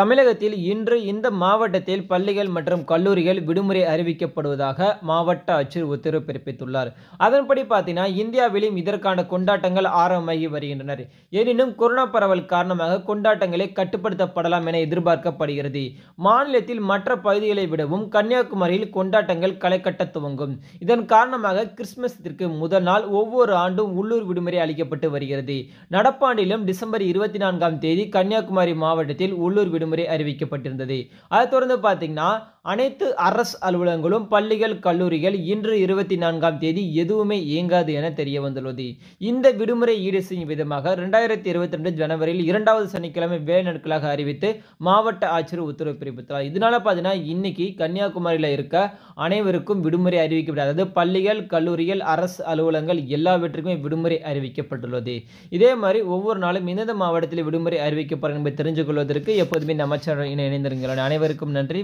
தமிழகத்தில் இன்று இந்த மாவட்டத்தில் பள்ளிகள் மற்றும் கல்லூரிகள் விடுமுறை அறிவிக்கப்படுவதாக மாவட்ட ஆட்சியர் உத்தரவு பிறப்பித்துள்ளார் அதன்படி பார்த்தீங்கன்னா இந்தியாவிலும் இதற்கான கொண்டாட்டங்கள் ஆரம்பமாகி வருகின்றனர் எனினும் கொரோனா பரவல் காரணமாக கொண்டாட்டங்களை கட்டுப்படுத்தப்படலாம் என எதிர்பார்க்கப்படுகிறது மாநிலத்தில் மற்ற பகுதிகளை விடவும் கன்னியாகுமரியில் கொண்டாட்டங்கள் களை கட்ட துவங்கும் இதன் காரணமாக கிறிஸ்துமஸிற்கு முதல் நாள் ஒவ்வொரு ஆண்டும் உள்ளூர் விடுமுறை அளிக்கப்பட்டு வருகிறது நடப்பாண்டிலும் டிசம்பர் இருபத்தி நான்காம் தேதி கன்னியாகுமரி மாவட்டத்தில் உள்ளூர் விடுமுறை அறிவிக்கப்பட்டிருந்தது அதை தொடர்ந்து பார்த்தீங்கன்னா அனைத்து அரசு அலுவலகங்களும் பள்ளிகள் கல்லூரிகள் இன்று இருபத்தி நான்காம் தேதி எதுவுமே இயங்காது என தெரிய வந்துள்ளது இந்த விடுமுறை ஈடு செய்யும் விதமாக இரண்டாயிரத்தி இருபத்தி ரெண்டு ஜனவரியில் இரண்டாவது சனிக்கிழமை வேலை நாட்களாக அறிவித்து மாவட்ட ஆட்சியர் உத்தரவு பிறப்பித்தார் இதனால பார்த்தீங்கன்னா இன்னைக்கு கன்னியாகுமரியில் இருக்க அனைவருக்கும் விடுமுறை அறிவிக்கப்பட்டது அதாவது பள்ளிகள் கல்லூரிகள் அரசு அலுவலகங்கள் எல்லாவற்றுக்குமே விடுமுறை அறிவிக்கப்பட்டுள்ளது இதே மாதிரி ஒவ்வொரு நாளும் இந்த மாவட்டத்தில் விடுமுறை அறிவிக்கப்படும் என்பதை தெரிஞ்சு கொள்வதற்கு எப்போதுமே இந்த சேனல் இணைந்திருக்கிறோம் அனைவருக்கும் நன்றி